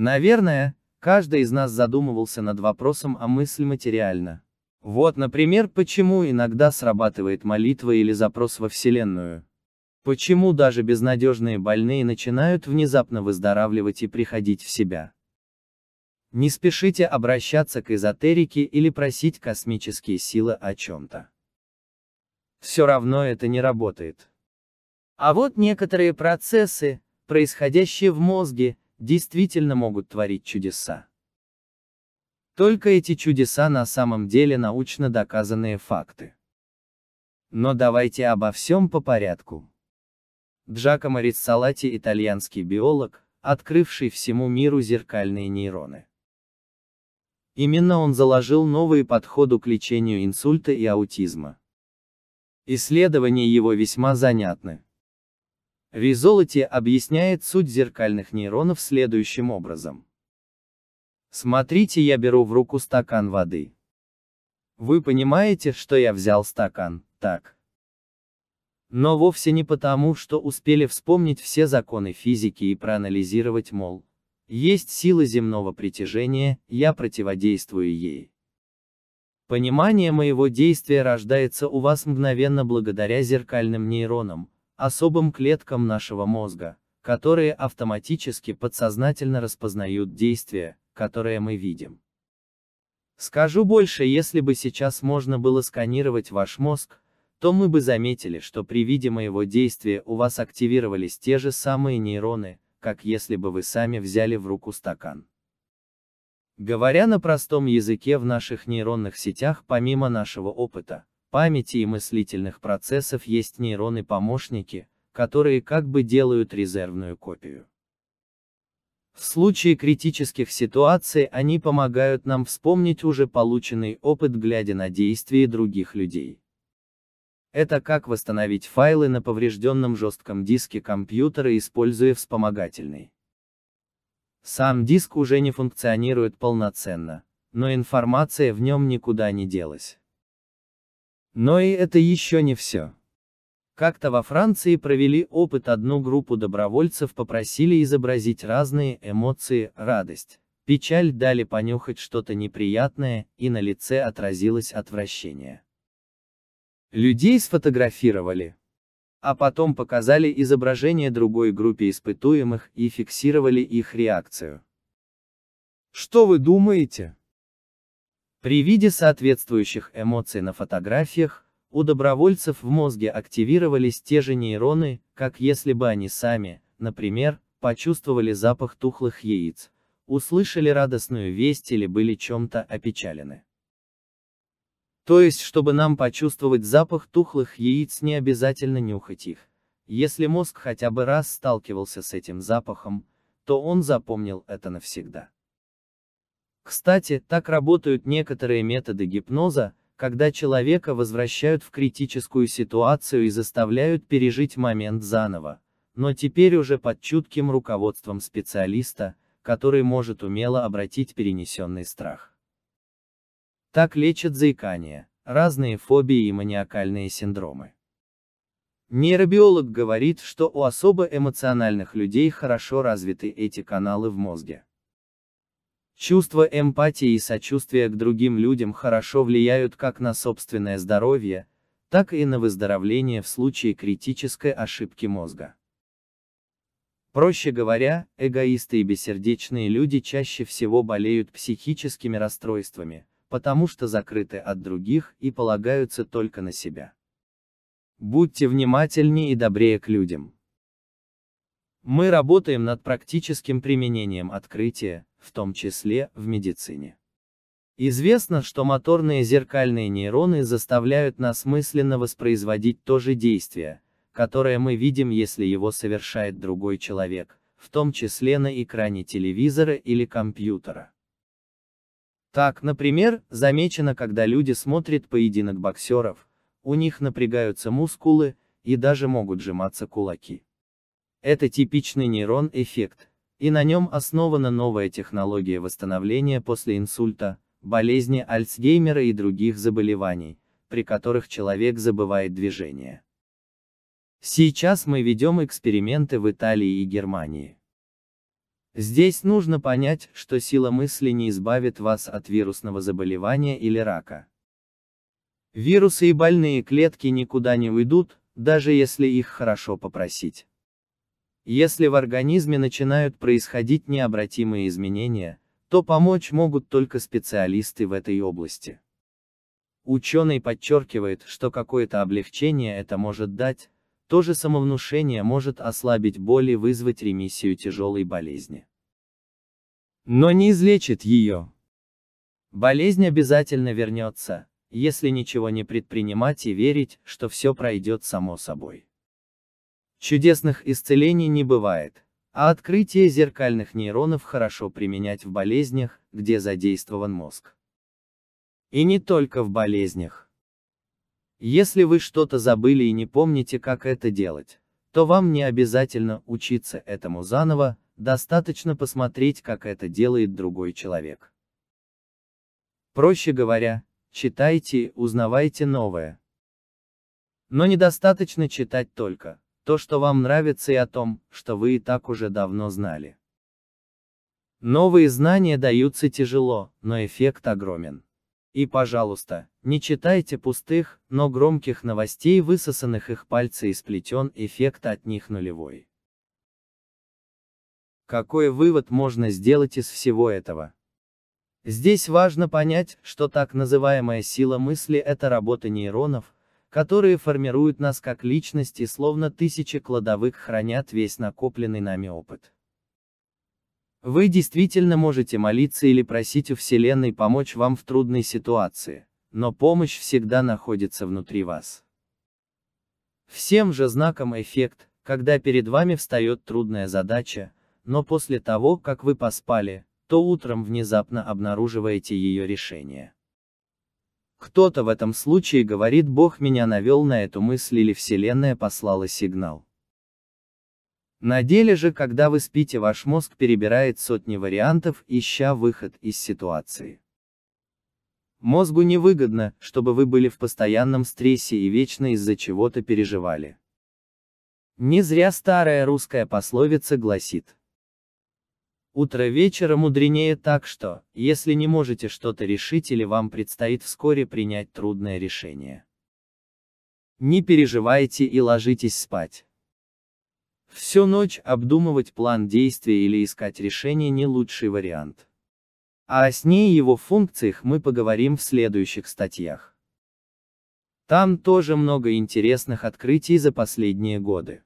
Наверное, каждый из нас задумывался над вопросом, о а мысли материально. Вот, например, почему иногда срабатывает молитва или запрос во Вселенную. Почему даже безнадежные больные начинают внезапно выздоравливать и приходить в себя. Не спешите обращаться к эзотерике или просить космические силы о чем-то. Все равно это не работает. А вот некоторые процессы, происходящие в мозге, действительно могут творить чудеса. Только эти чудеса на самом деле научно доказанные факты. Но давайте обо всем по порядку. Джакомо Риццалати – итальянский биолог, открывший всему миру зеркальные нейроны. Именно он заложил новые подходы к лечению инсульта и аутизма. Исследования его весьма занятны. Визолоти объясняет суть зеркальных нейронов следующим образом. Смотрите, я беру в руку стакан воды. Вы понимаете, что я взял стакан, так? Но вовсе не потому, что успели вспомнить все законы физики и проанализировать, мол, есть сила земного притяжения, я противодействую ей. Понимание моего действия рождается у вас мгновенно благодаря зеркальным нейронам, особым клеткам нашего мозга, которые автоматически подсознательно распознают действия, которые мы видим. Скажу больше, если бы сейчас можно было сканировать ваш мозг, то мы бы заметили, что при виде моего действия у вас активировались те же самые нейроны, как если бы вы сами взяли в руку стакан. Говоря на простом языке в наших нейронных сетях помимо нашего опыта, памяти и мыслительных процессов есть нейроны-помощники, которые как бы делают резервную копию. В случае критических ситуаций они помогают нам вспомнить уже полученный опыт, глядя на действия других людей. Это как восстановить файлы на поврежденном жестком диске компьютера, используя вспомогательный. Сам диск уже не функционирует полноценно, но информация в нем никуда не делась. Но и это еще не все. Как-то во Франции провели опыт, одну группу добровольцев попросили изобразить разные эмоции, радость, печаль, дали понюхать что-то неприятное, и на лице отразилось отвращение. Людей сфотографировали. А потом показали изображение другой группе испытуемых и фиксировали их реакцию. Что вы думаете? При виде соответствующих эмоций на фотографиях, у добровольцев в мозге активировались те же нейроны, как если бы они сами, например, почувствовали запах тухлых яиц, услышали радостную весть или были чем-то опечалены. То есть, чтобы нам почувствовать запах тухлых яиц, не обязательно нюхать их. Если мозг хотя бы раз сталкивался с этим запахом, то он запомнил это навсегда. Кстати, так работают некоторые методы гипноза, когда человека возвращают в критическую ситуацию и заставляют пережить момент заново, но теперь уже под чутким руководством специалиста, который может умело обратить перенесенный страх. Так лечат заикание, разные фобии и маниакальные синдромы. Нейробиолог говорит, что у особо эмоциональных людей хорошо развиты эти каналы в мозге. Чувство эмпатии и сочувствия к другим людям хорошо влияют как на собственное здоровье, так и на выздоровление в случае критической ошибки мозга. Проще говоря, эгоисты и бессердечные люди чаще всего болеют психическими расстройствами, потому что закрыты от других и полагаются только на себя. Будьте внимательнее и добрее к людям. Мы работаем над практическим применением открытия, в том числе в медицине. Известно, что моторные зеркальные нейроны заставляют нас мысленно воспроизводить то же действие, которое мы видим, если его совершает другой человек, в том числе на экране телевизора или компьютера. Так, например, замечено, когда люди смотрят поединок боксеров, у них напрягаются мускулы и даже могут сжиматься кулаки. Это типичный нейрон эффект, и на нем основана новая технология восстановления после инсульта, болезни Альцгеймера и других заболеваний, при которых человек забывает движение. Сейчас мы ведем эксперименты в Италии и Германии. Здесь нужно понять, что сила мысли не избавит вас от вирусного заболевания или рака. Вирусы и больные клетки никуда не уйдут, даже если их хорошо попросить. Если в организме начинают происходить необратимые изменения, то помочь могут только специалисты в этой области. Ученый подчеркивает, что какое-то облегчение это может дать, то же самовнушение может ослабить боль и вызвать ремиссию тяжелой болезни. Но не излечит ее. Болезнь обязательно вернется, если ничего не предпринимать и верить, что все пройдет само собой. Чудесных исцелений не бывает, а открытие зеркальных нейронов хорошо применять в болезнях, где задействован мозг. И не только в болезнях. Если вы что-то забыли и не помните, как это делать, то вам не обязательно учиться этому заново, достаточно посмотреть, как это делает другой человек. Проще говоря, читайте, узнавайте новое. Но недостаточно читать только, то, что вам нравится и о том, что вы и так уже давно знали. Новые знания даются тяжело, но эффект огромен. И, пожалуйста, не читайте пустых, но громких новостей, высосанных их пальцы и сплетен, эффект от них нулевой. Какой вывод можно сделать из всего этого? Здесь важно понять, что так называемая сила мысли – это работа нейронов, которые формируют нас как личности, словно тысячи кладовых хранят весь накопленный нами опыт. Вы действительно можете молиться или просить у Вселенной помочь вам в трудной ситуации, но помощь всегда находится внутри вас. Всем же знаком эффект, когда перед вами встает трудная задача, но после того, как вы поспали, то утром внезапно обнаруживаете ее решение. Кто-то в этом случае говорит Бог меня навел на эту мысль или Вселенная послала сигнал. На деле же, когда вы спите, ваш мозг перебирает сотни вариантов, ища выход из ситуации. Мозгу невыгодно, чтобы вы были в постоянном стрессе и вечно из-за чего-то переживали. Не зря старая русская пословица гласит – Утро вечера мудренее так что, если не можете что-то решить или вам предстоит вскоре принять трудное решение. Не переживайте и ложитесь спать. Всю ночь обдумывать план действия или искать решение не лучший вариант. А о сне и его функциях мы поговорим в следующих статьях. Там тоже много интересных открытий за последние годы.